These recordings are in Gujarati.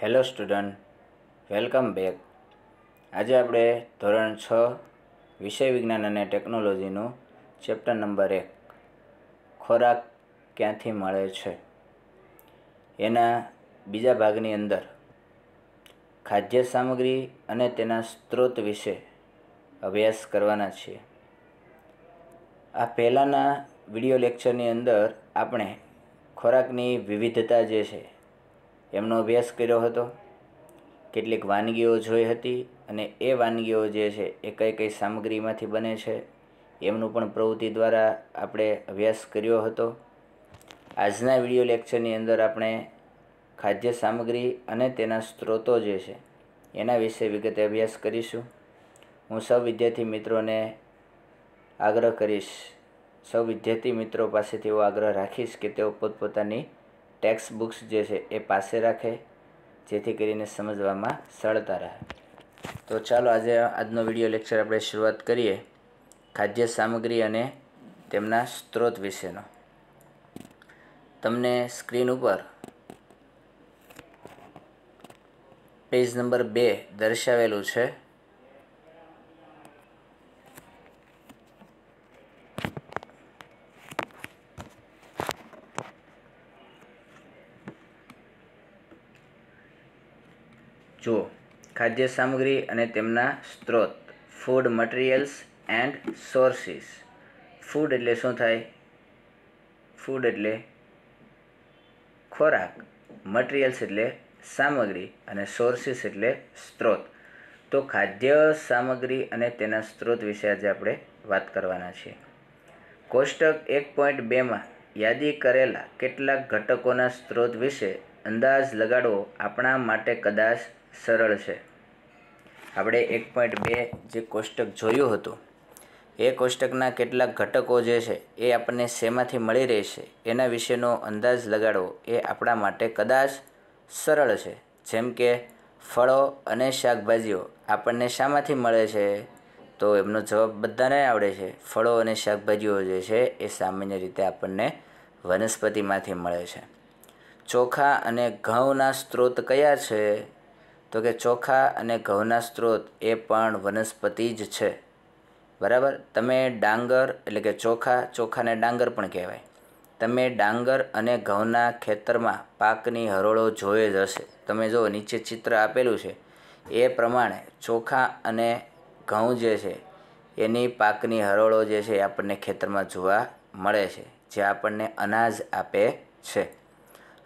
હેલો સ્ટુડન્ટ વેલકમ બેક આજે આપણે ધોરણ છ વિષય વિજ્ઞાન અને ટેકનોલોજીનું ચેપ્ટર નંબર એક ખોરાક ક્યાંથી મળે છે એના બીજા ભાગની અંદર ખાદ્ય સામગ્રી અને તેના સ્ત્રોત વિશે અભ્યાસ કરવાના છીએ આ પહેલાંના વિડીયો લેક્ચરની અંદર આપણે ખોરાકની વિવિધતા જે છે એમનો અભ્યાસ કર્યો હતો કેટલીક વાનગીઓ જોઈ હતી અને એ વાનગીઓ જે છે એ કઈ કઈ સામગ્રીમાંથી બને છે એમનું પણ પ્રવૃત્તિ દ્વારા આપણે અભ્યાસ કર્યો હતો આજના વિડીયો લેક્ચરની અંદર આપણે ખાદ્ય સામગ્રી અને તેના સ્ત્રોતો જે છે એના વિશે વિગતે અભ્યાસ કરીશું હું સૌ વિદ્યાર્થી મિત્રોને આગ્રહ કરીશ સૌ વિદ્યાર્થી મિત્રો પાસેથી હું આગ્રહ રાખીશ કે તેઓ પોતપોતાની ટેક્સ્ટ બુક્સ જે છે એ પાસે રાખે જેથી કરીને સમજવામાં સરળતા રહે તો ચાલો આજે આજનો વિડીયો લેક્ચર આપણે શરૂઆત કરીએ ખાદ્ય સામગ્રી અને તેમના સ્ત્રોત વિશેનો તમને સ્ક્રીન ઉપર પેજ નંબર બે દર્શાવેલું છે જુઓ ખાદ્ય સામગ્રી અને તેમના સ્ત્રોત food materials and sources food એટલે શું થાય ફૂડ એટલે ખોરાક મટીરિયલ્સ એટલે સામગ્રી અને સોર્સિસ એટલે સ્ત્રોત તો ખાદ્ય સામગ્રી અને તેના સ્ત્રોત વિશે આજે આપણે વાત કરવાના છીએ કોષ્ટક એક પોઈન્ટ બેમાં યાદી કરેલા કેટલાક ઘટકોના સ્ત્રોત વિશે અંદાજ લગાડવો આપણા માટે કદાચ સરળ છે આપણે એક પોઈન્ટ બે જે કોષ્ટક જોયું હતું એ કોષ્ટકના કેટલાક ઘટકો જે છે એ આપણને શેમાંથી મળી રહેશે એના વિશેનો અંદાજ લગાડવો એ આપણા માટે કદાચ સરળ છે જેમ કે ફળો અને શાકભાજીઓ આપણને શામાંથી મળે છે તો એમનો જવાબ બધાને આવડે છે ફળો અને શાકભાજીઓ જે છે એ સામાન્ય રીતે આપણને વનસ્પતિમાંથી મળે છે ચોખા અને ઘઉંના સ્ત્રોત કયા છે તો કે ચોખા અને ઘઉંના સ્ત્રોત એ પણ વનસ્પતિ જ છે બરાબર તમે ડાંગર એટલે કે ચોખા ચોખાને ડાંગર પણ કહેવાય તમે ડાંગર અને ઘઉંના ખેતરમાં પાકની હરોળો જોઈ જ હશે તમે જો નીચે ચિત્ર આપેલું છે એ પ્રમાણે ચોખા અને ઘઉં જે છે એની પાકની હરોળો જે છે એ આપણને ખેતરમાં જોવા મળે છે જે આપણને અનાજ આપે છે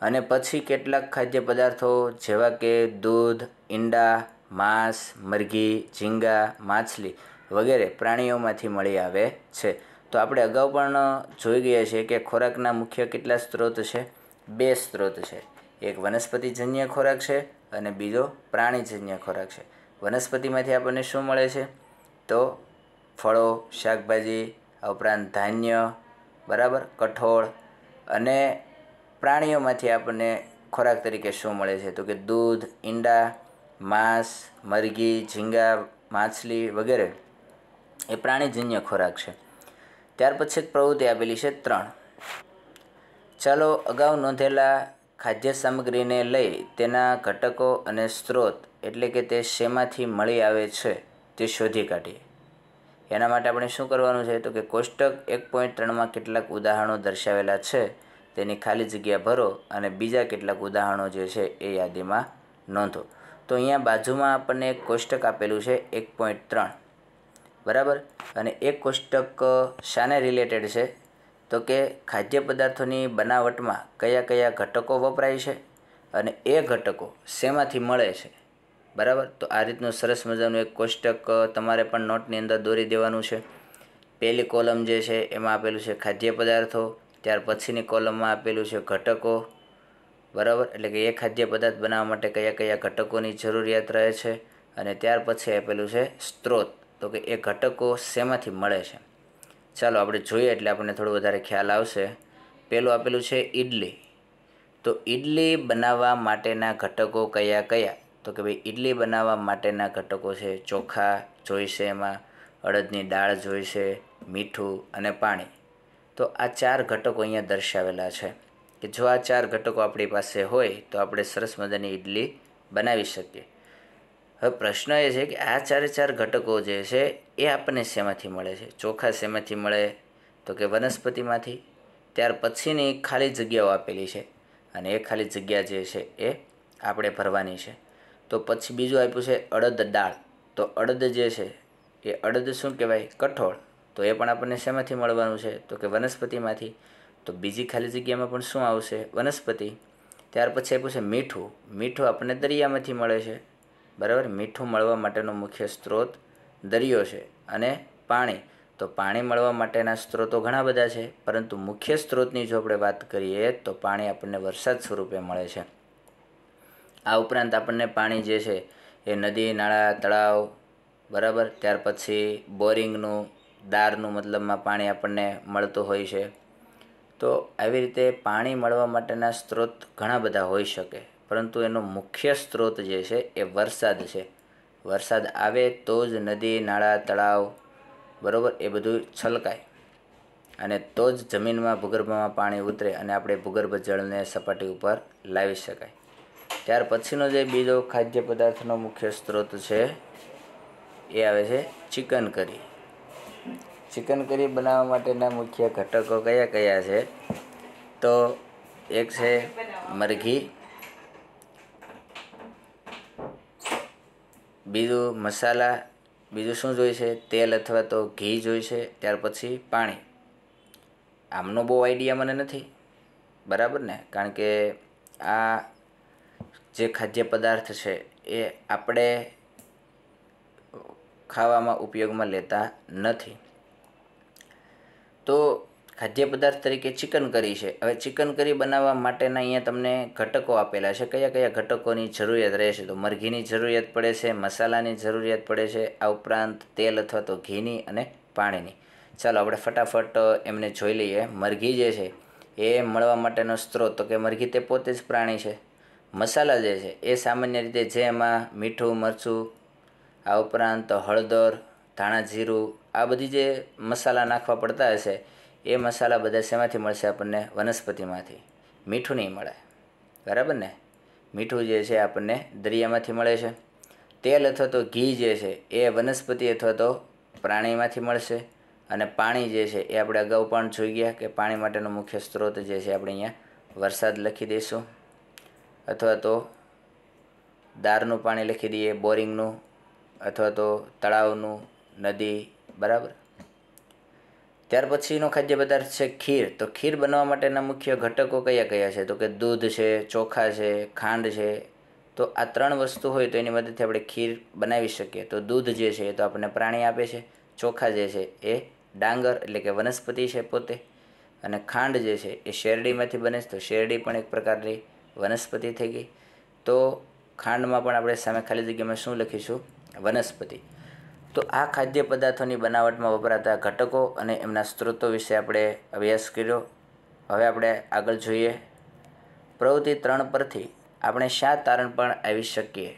અને પછી કેટલાક ખાદ્ય પદાર્થો જેવા કે દૂધ ઈંડા માંસ મરઘી ઝીંગા માછલી વગેરે પ્રાણીઓમાંથી મળી આવે છે તો આપણે અગાઉ પણ જોઈ ગયા છીએ કે ખોરાકના મુખ્ય કેટલા સ્ત્રોત છે બે સ્ત્રોત છે એક વનસ્પતિજન્ય ખોરાક છે અને બીજો પ્રાણીજન્ય ખોરાક છે વનસ્પતિમાંથી આપણને શું મળે છે તો ફળો શાકભાજી ઉપરાંત ધાન્ય બરાબર કઠોળ અને પ્રાણીઓમાંથી આપણને ખોરાક તરીકે શું મળે છે તો કે દૂધ ઈંડા માંસ મરઘી ઝીંગા માછલી વગેરે એ પ્રાણીજન્ય ખોરાક છે ત્યાર પછી એક પ્રવૃત્તિ આપેલી છે ત્રણ ચાલો અગાઉ નોંધેલા ખાદ્ય સામગ્રીને લઈ તેના ઘટકો અને સ્ત્રોત એટલે કે તે શેમાંથી મળી આવે છે તે શોધી કાઢીએ એના માટે આપણે શું કરવાનું છે તો કે કોષ્ટક એક પોઈન્ટ ત્રણમાં કેટલાક ઉદાહરણો દર્શાવેલા છે તેની ખાલી જગ્યા ભરો અને બીજા કેટલાક ઉદાહરણો જે છે એ યાદીમાં નોંધો તો અહીંયા બાજુમાં આપણને એક કોષ્ટક આપેલું છે એક પોઈન્ટ ત્રણ બરાબર અને એ કોષ્ટક શાને રિલેટેડ છે તો કે ખાદ્ય પદાર્થોની બનાવટમાં કયા કયા ઘટકો વપરાય છે અને એ ઘટકો શેમાંથી મળે છે બરાબર તો આ રીતનું સરસ મજાનું એક કોષ્ટક તમારે પણ નોટની અંદર દોરી દેવાનું છે પહેલી કોલમ જે છે એમાં આપેલું છે ખાદ્ય પદાર્થો ત્યાર પછીની કોલમમાં આપેલું છે ઘટકો બરાબર એટલે કે એ ખાદ્ય પદાર્થ બનાવવા માટે કયા કયા ઘટકોની જરૂરિયાત રહે છે અને ત્યાર પછી આપેલું છે સ્ત્રોત તો કે એ ઘટકો શેમાંથી મળે છે ચાલો આપણે જોઈએ એટલે આપણને થોડું વધારે ખ્યાલ આવશે પહેલું આપેલું છે ઈડલી તો ઈડલી બનાવવા માટેના ઘટકો કયા કયા તો કે ભાઈ ઈડલી બનાવવા માટેના ઘટકો છે ચોખા જોઈશે એમાં અડદની દાળ જોઈશે મીઠું અને પાણી તો આ ચાર ઘટકો અહીંયા દર્શાવેલા છે કે જો આ ચાર ઘટકો આપણી પાસે હોય તો આપણે સરસ મજાની ઇડલી બનાવી શકીએ હવે પ્રશ્ન એ છે કે આ ચારે ચાર ઘટકો જે છે એ આપણને શેમાંથી મળે છે ચોખા શેમાંથી મળે તો કે વનસ્પતિમાંથી ત્યાર પછીની ખાલી જગ્યાઓ આપેલી છે અને એ ખાલી જગ્યા જે છે એ આપણે ભરવાની છે તો પછી બીજું આપ્યું છે અડદ દાળ તો અડદ જે છે એ અડદ શું કહેવાય કઠોળ તો એ પણ આપણને શેમાંથી મળવાનું છે તો કે વનસ્પતિમાંથી તો બીજી ખાલી જગ્યામાં પણ શું આવશે વનસ્પતિ ત્યાર પછી આપ્યું છે મીઠું મીઠું આપણને દરિયામાંથી મળે છે બરાબર મીઠું મળવા માટેનો મુખ્ય સ્ત્રોત દરિયો છે અને પાણી તો પાણી મળવા માટેના સ્ત્રોતો ઘણા બધા છે પરંતુ મુખ્ય સ્ત્રોતની જો આપણે વાત કરીએ તો પાણી આપણને વરસાદ સ્વરૂપે મળે છે આ ઉપરાંત આપણને પાણી જે છે એ નદી નાળા તળાવ બરાબર ત્યાર પછી બોરિંગનું દારનું મતલબમાં પાણી આપણને મળતું હોય છે તો આવી રીતે પાણી મળવા માટેના સ્ત્રોત ઘણા બધા હોઈ શકે પરંતુ એનો મુખ્ય સ્ત્રોત જે છે એ વરસાદ છે વરસાદ આવે તો જ નદી નાળા તળાવ બરાબર એ બધું છલકાય અને તો જ જમીનમાં ભૂગર્ભમાં પાણી ઉતરે અને આપણે ભૂગર્ભ જળને સપાટી ઉપર લાવી શકાય ત્યાર પછીનો જે બીજો ખાદ્ય પદાર્થનો મુખ્ય સ્ત્રોત છે એ આવે છે ચિકન કરી ચિકન કરી બનાવવા માટેના મુખ્ય ઘટકો કયા કયા છે તો એક છે મરઘી બીજું મસાલા બીજું શું જોઈશે તેલ અથવા તો ઘી જોઈશે ત્યાર પછી પાણી આમનો બહુ આઈડિયા મને નથી બરાબર ને કારણ કે આ જે ખાદ્ય પદાર્થ છે એ આપણે ખાવામાં ઉપયોગમાં લેતા નથી તો ખાદ્ય પદાર્થ તરીકે ચિકન કરી છે હવે ચિકન કરી બનાવવા માટેના અહીંયા તમને ઘટકો આપેલા છે કયા કયા ઘટકોની જરૂરિયાત રહેશે તો મરઘીની જરૂરિયાત પડે છે મસાલાની જરૂરિયાત પડે છે આ ઉપરાંત તેલ અથવા તો ઘીની અને પાણીની ચાલો આપણે ફટાફટ એમને જોઈ લઈએ મરઘી જે છે એ મળવા માટેનો સ્ત્રોત તો કે મરઘી તે પોતે જ પ્રાણી છે મસાલા જે છે એ સામાન્ય રીતે જે એમાં મીઠું મરચું આ ઉપરાંત હળદર ધાણા જીરું આ બધી જે મસાલા નાખવા પડતા હશે એ મસાલા બધા શેમાંથી મળશે આપણને વનસ્પતિમાંથી મીઠું નહીં મળે બરાબર ને મીઠું જે છે આપણને દરિયામાંથી મળે છે તેલ અથવા તો ઘી જે છે એ વનસ્પતિ અથવા તો પ્રાણીમાંથી મળશે અને પાણી જે છે એ આપણે અગાઉ પણ જોઈ ગયા કે પાણી માટેનો મુખ્ય સ્ત્રોત જે છે આપણે અહીંયા વરસાદ લખી દઈશું અથવા તો દારનું પાણી લખી દઈએ બોરિંગનું અથવા તો તળાવનું નદી બરાબર ત્યાર પછીનો ખાદ્ય પદાર્થ છે ખીર તો ખીર બનવા માટેના મુખ્ય ઘટકો કયા કયા છે તો કે દૂધ છે ચોખા છે ખાંડ છે તો આ ત્રણ વસ્તુ હોય તો એની મદદથી આપણે ખીર બનાવી શકીએ તો દૂધ જે છે એ તો આપણને પ્રાણી આપે છે ચોખા જે છે એ ડાંગર એટલે કે વનસ્પતિ છે પોતે અને ખાંડ જે છે એ શેરડીમાંથી બને છે તો શેરડી પણ એક પ્રકારની વનસ્પતિ થઈ ગઈ તો ખાંડમાં પણ આપણે સામે ખાલી જગ્યામાં શું લખીશું વનસ્પતિ તો આ ખાદ્ય પદાર્થોની બનાવટમાં વપરાતા ઘટકો અને એમના સ્ત્રોતો વિશે આપણે અભ્યાસ કર્યો હવે આપણે આગળ જોઈએ પ્રવૃત્તિ ત્રણ પરથી આપણે શા તારણ પણ આવી શકીએ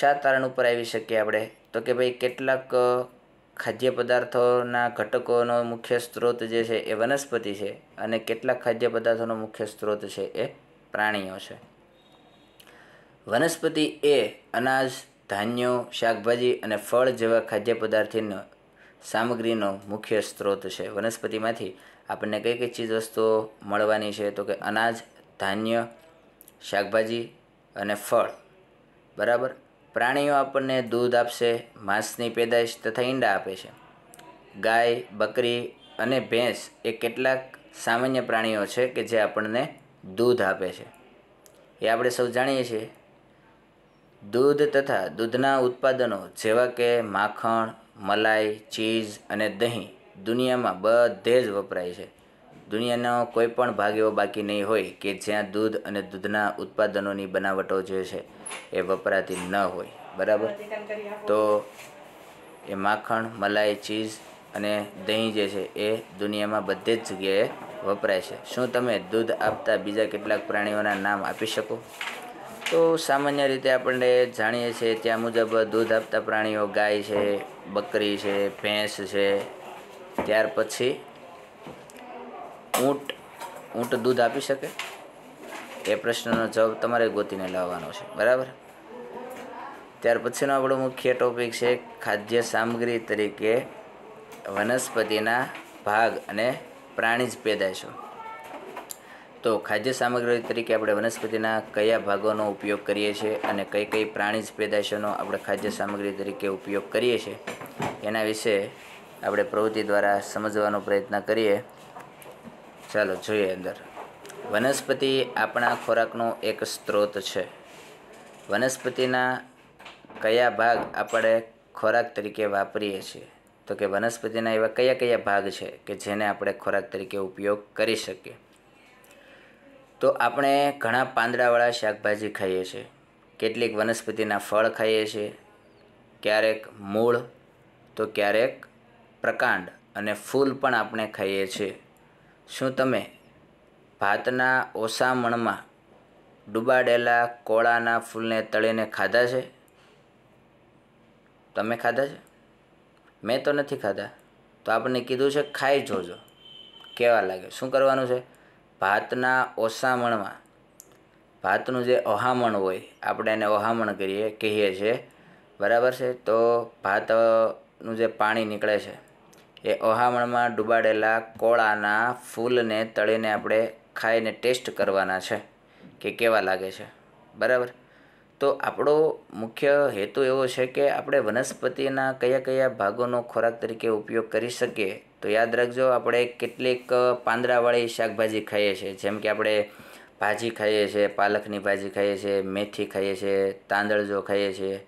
શા તારણ ઉપર આવી શકીએ આપણે તો કે ભાઈ કેટલાક ખાદ્ય પદાર્થોના ઘટકોનો મુખ્ય સ્ત્રોત જે છે એ વનસ્પતિ છે અને કેટલાક ખાદ્ય પદાર્થોનો મુખ્ય સ્ત્રોત છે એ પ્રાણીઓ છે વનસ્પતિ એ અનાજ ધાન્યો શાકભાજી અને ફળ જેવા ખાદ્ય પદાર્થનો સામગ્રીનો મુખ્ય સ્ત્રોત છે વનસ્પતિમાંથી આપણને કઈ કઈ ચીજ વસ્તુઓ મળવાની છે તો કે અનાજ ધાન્ય શાકભાજી અને ફળ બરાબર પ્રાણીઓ આપણને દૂધ આપશે માંસની પેદાશ તથા ઈંડા આપે છે ગાય બકરી અને ભેંસ એ કેટલાક સામાન્ય પ્રાણીઓ છે કે જે આપણને દૂધ આપે છે એ આપણે સૌ જાણીએ છીએ દૂધ તથા દૂધના ઉત્પાદનો જેવા કે માખણ મલાઈ ચીઝ અને દહીં દુનિયામાં બધે જ વપરાય છે દુનિયાનો કોઈ પણ ભાગ એવો બાકી નહીં હોય કે જ્યાં દૂધ અને દૂધના ઉત્પાદનોની બનાવટો જે છે એ વપરાતી ન હોય બરાબર તો એ માખણ મલાઈ ચીઝ અને દહીં જે છે એ દુનિયામાં બધે જ જગ્યાએ વપરાય છે શું તમે દૂધ આપતા બીજા કેટલાક પ્રાણીઓના નામ આપી શકો તો સામાન્ય રીતે આપણે જાણીએ છીએ ત્યાં મુજબ દૂધ આપતા પ્રાણીઓ ગાય છે બકરી છે ભેંસ છે ત્યાર પછી ઊંટ ઊંટ દૂધ આપી શકે એ પ્રશ્નનો જવાબ તમારે ગોતીને લાવવાનો છે બરાબર ત્યાર પછીનો આપણો મુખ્ય ટોપિક છે ખાદ્ય સામગ્રી તરીકે વનસ્પતિના ભાગ અને પ્રાણી પ્રાણીજ પેદાશો તો ખાદ્ય સામગ્રી તરીકે આપણે વનસ્પતિના કયા ભાગોનો ઉપયોગ કરીએ છીએ અને કઈ કઈ પ્રાણીજ પેદાશોનો આપણે ખાદ્ય સામગ્રી તરીકે ઉપયોગ કરીએ છીએ એના વિશે આપણે પ્રવૃત્તિ દ્વારા સમજવાનો પ્રયત્ન કરીએ ચાલો જોઈએ અંદર વનસ્પતિ આપણા ખોરાકનો એક સ્ત્રોત છે વનસ્પતિના કયા ભાગ આપણે ખોરાક તરીકે વાપરીએ છીએ તો કે વનસ્પતિના એવા કયા કયા ભાગ છે કે જેને આપણે ખોરાક તરીકે ઉપયોગ કરી શકીએ તો આપણે ઘણા પાંદડાવાળા શાકભાજી ખાઈએ છીએ કેટલીક વનસ્પતિના ફળ ખાઈએ છીએ ક્યારેક મૂળ તો ક્યારેક પ્રકાંડ અને ફૂલ પણ આપણે ખાઈએ છીએ શું તમે ભાતના ઓસામણમાં ડૂબાડેલા કોળાના ફૂલને તળીને ખાધા છે તમે ખાધા છે મેં તો નથી ખાધા તો આપણને કીધું છે ખાઈ જોજો કેવા લાગે શું કરવાનું છે ભાતના ઓસામણમાં ભાતનું જે ઓહામણ હોય આપણે એને ઓહામણ કરીએ કહીએ છીએ બરાબર છે તો ભાતનું જે પાણી નીકળે છે એ ઓહામણમાં ડૂબાડેલા કોળાના ફૂલને તળીને આપણે ખાઈને ટેસ્ટ કરવાના છે કે કેવા લાગે છે બરાબર તો આપણો મુખ્ય હેતુ એવો છે કે આપણે વનસ્પતિના કયા કયા ભાગોનો ખોરાક તરીકે ઉપયોગ કરી શકીએ તો યાદ રાખજો આપણે કેટલીક પાંદડાવાળી શાકભાજી ખાઈએ છીએ જેમ કે આપણે ભાજી ખાઈએ છીએ પાલકની ભાજી ખાઈએ છીએ મેથી ખાઈએ છીએ તાંદળજો ખાઈએ છીએ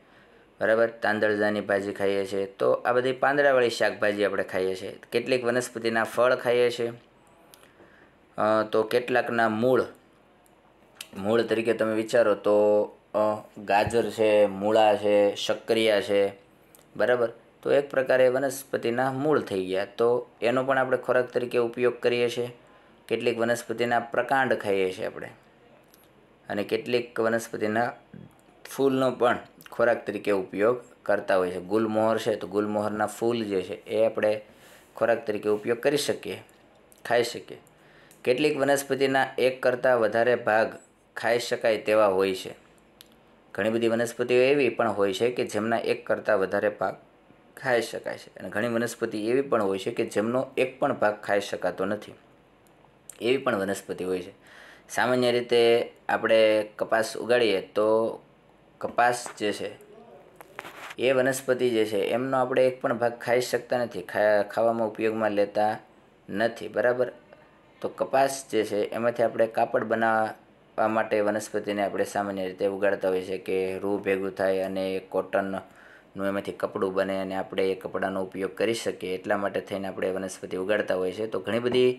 બરાબર તાંદળજાની ભાજી ખાઈએ છીએ તો આ બધી પાંદડાવાળી શાકભાજી આપણે ખાઈએ છીએ કેટલીક વનસ્પતિના ફળ ખાઈએ છીએ તો કેટલાકના મૂળ મૂળ તરીકે તમે વિચારો તો ગાજર છે મૂળા છે શક્કરિયા છે બરાબર તો એક પ્રકારે વનસ્પતિના મૂળ થઈ ગયા તો એનો પણ આપણે ખોરાક તરીકે ઉપયોગ કરીએ છીએ કેટલીક વનસ્પતિના પ્રકાંડ ખાઈએ છીએ આપણે અને કેટલીક વનસ્પતિના ફૂલનો પણ ખોરાક તરીકે ઉપયોગ કરતા હોય છે ગુલમોહર છે તો ગુલમોહરના ફૂલ જે છે એ આપણે ખોરાક તરીકે ઉપયોગ કરી શકીએ ખાઈ શકીએ કેટલીક વનસ્પતિના એક કરતાં વધારે ભાગ ખાઈ શકાય તેવા હોય છે ઘણી બધી વનસ્પતિઓ એવી પણ હોય છે કે જેમના એક કરતાં વધારે ભાગ ખાઈ શકાય છે અને ઘણી વનસ્પતિ એવી પણ હોય છે કે જેમનો એક પણ ભાગ ખાઈ શકાતો નથી એવી પણ વનસ્પતિ હોય છે સામાન્ય રીતે આપણે કપાસ ઉગાડીએ તો કપાસ જે છે એ વનસ્પતિ જે છે એમનો આપણે એક પણ ભાગ ખાઈ શકતા નથી ખાવામાં ઉપયોગમાં લેતા નથી બરાબર તો કપાસ જે છે એમાંથી આપણે કાપડ બનાવવા માટે વનસ્પતિને આપણે સામાન્ય રીતે ઉગાડતા હોઈએ છીએ કે રૂ ભેગું થાય અને કોટન નું એમાંથી કપડું બને અને આપણે એ કપડાનો ઉપયોગ કરી શકીએ એટલા માટે થઈને આપણે વનસ્પતિ ઉગાડતા હોઈએ છીએ તો ઘણી બધી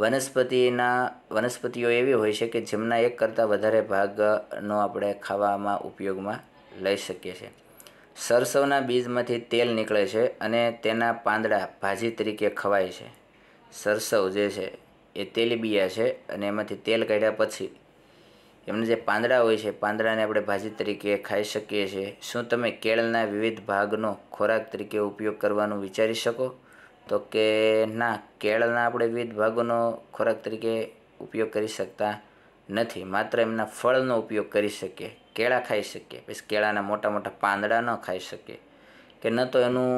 વનસ્પતિના વનસ્પતિઓ એવી હોય છે કે જેમના એક કરતાં વધારે ભાગનો આપણે ખાવામાં ઉપયોગમાં લઈ શકીએ છીએ સરસવના બીજમાંથી તેલ નીકળે છે અને તેના પાંદડા ભાજી તરીકે ખવાય છે સરસવ જે છે એ તેલીબિયા છે અને એમાંથી તેલ કાઢ્યા પછી એમને જે પાંદડા હોય છે પાંદડાને આપણે ભાજી તરીકે ખાઈ શકીએ છીએ શું તમે કેળના વિવિધ ભાગનો ખોરાક તરીકે ઉપયોગ કરવાનું વિચારી શકો તો કે ના કેળના આપણે વિવિધ ભાગોનો ખોરાક તરીકે ઉપયોગ કરી શકતા નથી માત્ર એમના ફળનો ઉપયોગ કરી શકીએ કેળા ખાઈ શકીએ પછી કેળાના મોટા મોટા પાંદડા ન ખાઈ શકીએ કે ન તો એનું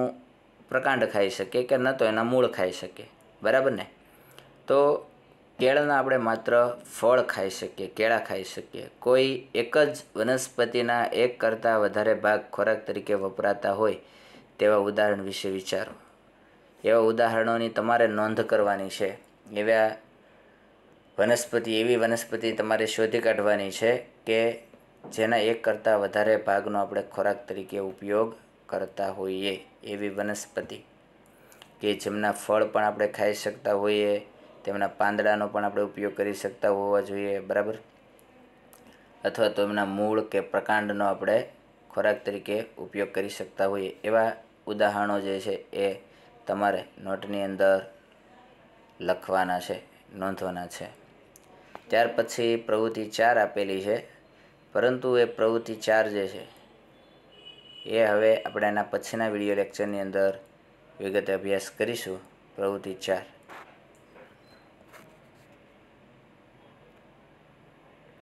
પ્રકાંડ ખાઈ શકીએ કે ન તો એના મૂળ ખાઈ શકીએ બરાબર ને તો કેળના આપણે માત્ર ફળ ખાઈ શકીએ કેળા ખાઈ શકીએ કોઈ એક જ વનસ્પતિના એક કરતાં વધારે ભાગ ખોરાક તરીકે વપરાતા હોય તેવા ઉદાહરણ વિશે વિચારો એવા ઉદાહરણોની તમારે નોંધ કરવાની છે એવા વનસ્પતિ એવી વનસ્પતિ તમારે શોધી કાઢવાની છે કે જેના એક કરતાં વધારે ભાગનો આપણે ખોરાક તરીકે ઉપયોગ કરતા હોઈએ એવી વનસ્પતિ કે જેમના ફળ પણ આપણે ખાઈ શકતા હોઈએ તેમના પાંદડાનો પણ આપણે ઉપયોગ કરી શકતા હોવા જોઈએ બરાબર અથવા તો એમના મૂળ કે પ્રકાંડનો આપણે ખોરાક તરીકે ઉપયોગ કરી શકતા હોઈએ એવા ઉદાહરણો જે છે એ તમારે નોટની અંદર લખવાના છે નોંધવાના છે ત્યાર પછી પ્રવૃત્તિ ચાર આપેલી છે પરંતુ એ પ્રવૃત્તિ ચાર જે છે એ હવે આપણે એના પછીના વિડીયો લેક્ચરની અંદર વિગતે અભ્યાસ કરીશું પ્રવૃત્તિ ચાર